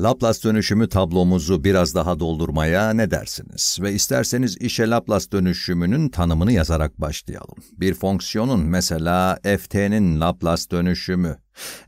Laplace dönüşümü tablomuzu biraz daha doldurmaya ne dersiniz? Ve isterseniz işe Laplace dönüşümünün tanımını yazarak başlayalım. Bir fonksiyonun mesela ft'nin Laplace dönüşümü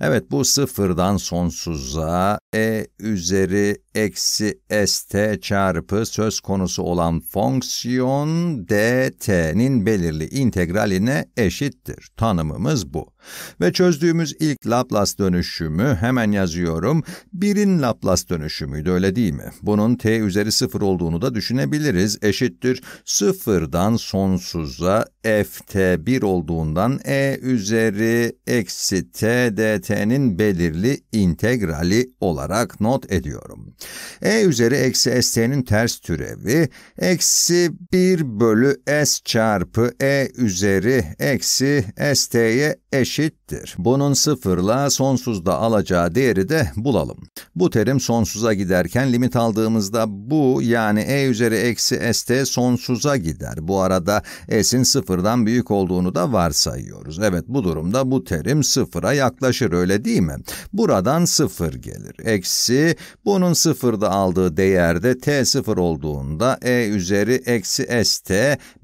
Evet bu sıfırdan sonsuza e üzeri eksi st çarpı söz konusu olan fonksiyon dt'nin belirli integraline eşittir. Tanımımız bu. Ve çözdüğümüz ilk Laplace dönüşümü hemen yazıyorum. Birin Laplace dönüşümüydü öyle değil mi? Bunun t üzeri sıfır olduğunu da düşünebiliriz. Eşittir sıfırdan sonsuza ft1 olduğundan e üzeri eksi t PDT'nin belirli integrali olarak not ediyorum. E üzeri eksi ST'nin ters türevi eksi 1 bölü S çarpı E üzeri eksi ST'ye eşittir. Bunun sıfırla sonsuzda alacağı değeri de bulalım. Bu terim sonsuza giderken limit aldığımızda bu yani E üzeri eksi ST sonsuza gider. Bu arada S'in sıfırdan büyük olduğunu da varsayıyoruz. Evet bu durumda bu terim sıfıra yaklaşıyor yaklaşır öyle değil mi? Buradan 0 gelir. Eksi bunun 0'da aldığı değerde t0 olduğunda e üzeri eksi st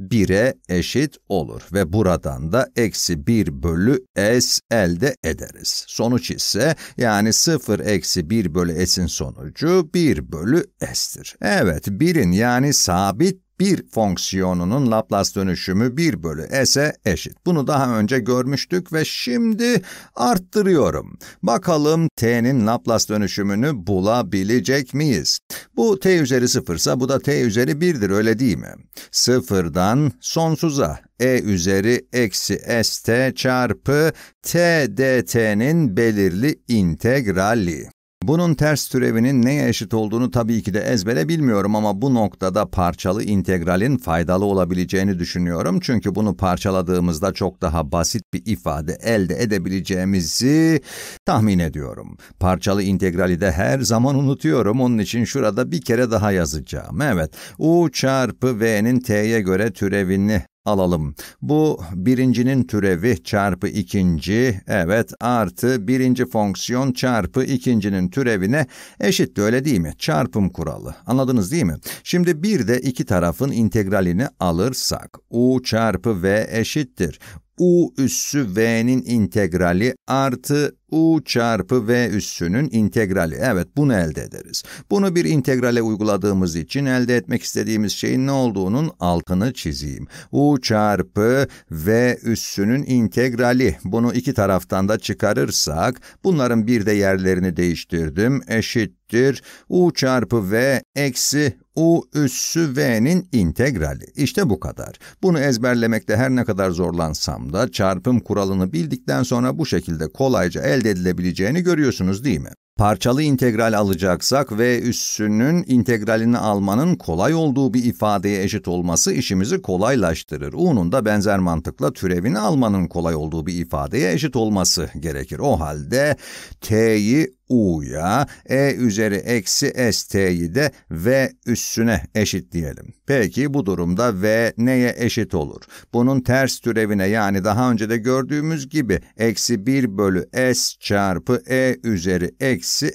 1'e eşit olur. Ve buradan da eksi 1 bölü s elde ederiz. Sonuç ise yani 0 eksi 1 bölü s'in sonucu 1 bölü s'tir. Evet 1'in yani sabit bir fonksiyonunun Laplace dönüşümü 1 bölü s'e eşit. Bunu daha önce görmüştük ve şimdi arttırıyorum. Bakalım t'nin Laplace dönüşümünü bulabilecek miyiz? Bu t üzeri 0 ise bu da t üzeri 1'dir öyle değil mi? 0'dan sonsuza e üzeri eksi st çarpı t dt'nin belirli integrali. Bunun ters türevinin neye eşit olduğunu tabii ki de ezbere bilmiyorum ama bu noktada parçalı integralin faydalı olabileceğini düşünüyorum. Çünkü bunu parçaladığımızda çok daha basit bir ifade elde edebileceğimizi tahmin ediyorum. Parçalı integrali de her zaman unutuyorum. Onun için şurada bir kere daha yazacağım. Evet, u çarpı v'nin t'ye göre türevini alalım. Bu birincinin türevi çarpı ikinci, evet artı birinci fonksiyon çarpı ikincinin türevine eşitti öyle değil mi? Çarpım kuralı. Anladınız değil mi? Şimdi bir de iki tarafın integralini alırsak u çarpı v eşittir. u üssü v'nin integrali artı u çarpı v üssünün integrali. Evet bunu elde ederiz. Bunu bir integrale uyguladığımız için elde etmek istediğimiz şeyin ne olduğunun altını çizeyim. u çarpı v üssünün integrali. Bunu iki taraftan da çıkarırsak bunların bir de yerlerini değiştirdim. Eşittir u çarpı v eksi u üssü v'nin integrali. İşte bu kadar. Bunu ezberlemekte her ne kadar zorlansam da çarpım kuralını bildikten sonra bu şekilde kolayca elde elde edilebileceğini görüyorsunuz değil mi? parçalı integral alacaksak ve üssünün integralini almanın kolay olduğu bir ifadeye eşit olması işimizi kolaylaştırır. U'nun da benzer mantıkla türevini almanın kolay olduğu bir ifadeye eşit olması gerekir. O halde t'yi u'ya, e üzeri eksi st'yi de v üssüne eşitleyelim. Peki bu durumda v neye eşit olur? Bunun ters türevine yani daha önce de gördüğümüz gibi eksi 1 bölü s çarpı e üzeri eksi eksi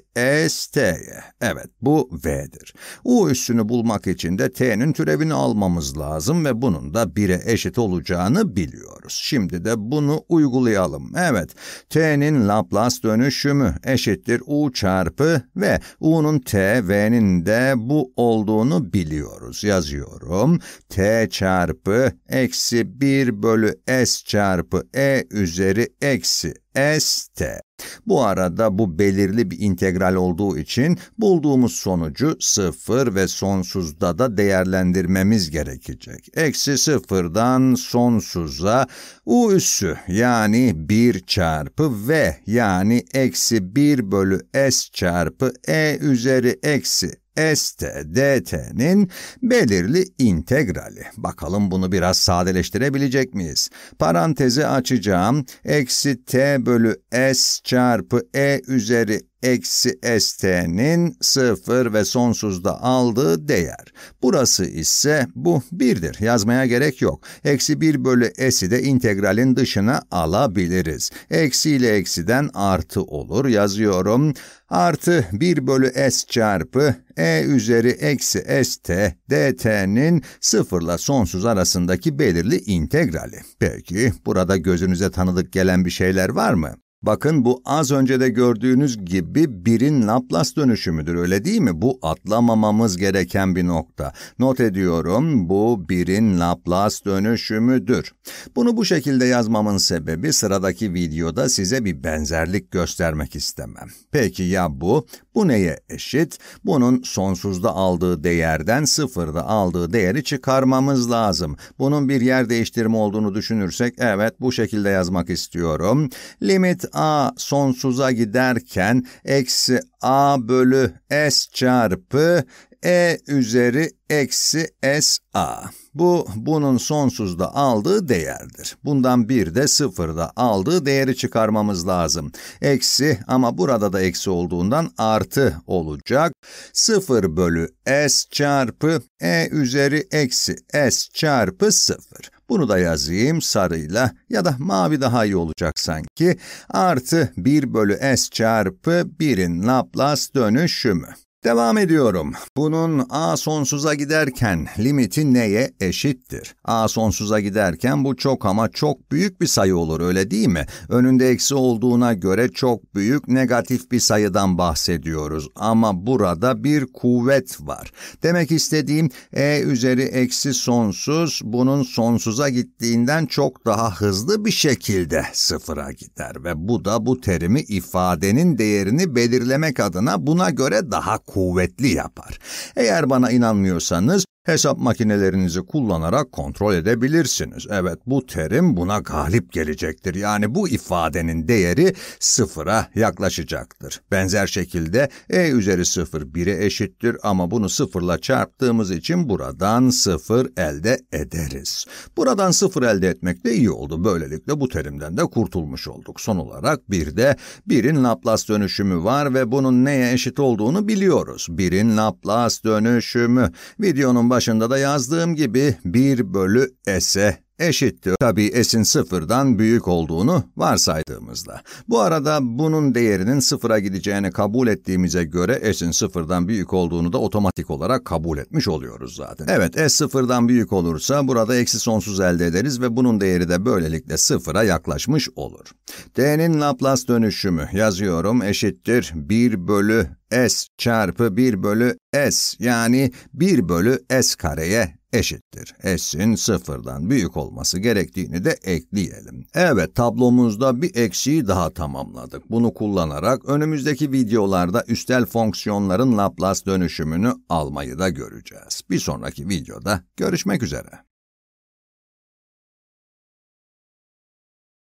ST'ye. Evet bu V'dir. U üssünü bulmak için de T'nin türevini almamız lazım ve bunun da 1'e eşit olacağını biliyoruz. Şimdi de bunu uygulayalım. Evet T'nin Laplace dönüşümü eşittir U çarpı V. U'nun T, V'nin de bu olduğunu biliyoruz. Yazıyorum. T çarpı eksi 1 bölü S çarpı E üzeri eksi S, T. Bu arada bu belirli bir integral olduğu için bulduğumuz sonucu sıfır ve sonsuzda da değerlendirmemiz gerekecek. Eksi sıfırdan sonsuza u üssü yani 1 çarpı v yani eksi 1 bölü s çarpı e üzeri eksi S t dt'nin belirli integrali. Bakalım bunu biraz sadeleştirebilecek miyiz? Parantezi açacağım. Eksi t bölü s çarpı e üzeri eksi st'nin sıfır ve sonsuzda aldığı değer. Burası ise bu birdir. Yazmaya gerek yok. Eksi 1 bölü s'i de integralin dışına alabiliriz. Eksi ile eksiden artı olur. Yazıyorum. Artı 1 bölü s çarpı e üzeri eksi st dt'nin sıfırla sonsuz arasındaki belirli integrali. Peki burada gözünüze tanıdık gelen bir şeyler var mı? Bakın bu az önce de gördüğünüz gibi birin Laplace dönüşümüdür öyle değil mi? Bu atlamamamız gereken bir nokta. Not ediyorum bu birin Laplace dönüşümüdür. Bunu bu şekilde yazmamın sebebi sıradaki videoda size bir benzerlik göstermek istemem. Peki ya bu? Bu neye eşit? Bunun sonsuzda aldığı değerden sıfırda aldığı değeri çıkarmamız lazım. Bunun bir yer değiştirme olduğunu düşünürsek evet bu şekilde yazmak istiyorum. Limit a sonsuza giderken eksi a bölü s çarpı e üzeri eksi s a. Bu, bunun sonsuzda aldığı değerdir. Bundan bir de sıfırda aldığı değeri çıkarmamız lazım. Eksi ama burada da eksi olduğundan artı olacak. Sıfır bölü s çarpı e üzeri eksi s çarpı sıfır. Bunu da yazayım sarıyla ya da mavi daha iyi olacak sanki. Artı 1 bölü s çarpı 1'in Laplace dönüşümü. Devam ediyorum. Bunun a sonsuza giderken limiti neye eşittir? a sonsuza giderken bu çok ama çok büyük bir sayı olur öyle değil mi? Önünde eksi olduğuna göre çok büyük negatif bir sayıdan bahsediyoruz. Ama burada bir kuvvet var. Demek istediğim e üzeri eksi sonsuz bunun sonsuza gittiğinden çok daha hızlı bir şekilde sıfıra gider. Ve bu da bu terimi ifadenin değerini belirlemek adına buna göre daha kuvvetli kuvvetli yapar. Eğer bana inanmıyorsanız hesap makinelerinizi kullanarak kontrol edebilirsiniz. Evet bu terim buna galip gelecektir. Yani bu ifadenin değeri sıfıra yaklaşacaktır. Benzer şekilde e üzeri sıfır bire eşittir ama bunu sıfırla çarptığımız için buradan sıfır elde ederiz. Buradan sıfır elde etmek de iyi oldu. Böylelikle bu terimden de kurtulmuş olduk. Son olarak bir de birin Laplace dönüşümü var ve bunun neye eşit olduğunu biliyoruz. Birin Laplace dönüşümü. Videonun başında da yazdığım gibi 1 bölü S'e eşittir. tabi s'in sıfırdan büyük olduğunu varsaydığımızda. Bu arada bunun değerinin sıfıra gideceğini kabul ettiğimize göre s'in sıfırdan büyük olduğunu da otomatik olarak kabul etmiş oluyoruz zaten. Evet, s sıfırdan büyük olursa burada eksi sonsuz elde ederiz ve bunun değeri de böylelikle sıfıra yaklaşmış olur. D'nin Laplace dönüşümü yazıyorum eşittir 1 bölü s çarpı 1 bölü s yani 1 bölü s kareye eşittir. S'in sıfırdan büyük olması gerektiğini de ekleyelim. Evet tablomuzda bir eksiği daha tamamladık. Bunu kullanarak önümüzdeki videolarda üstel fonksiyonların Laplace dönüşümünü almayı da göreceğiz. Bir sonraki videoda görüşmek üzere.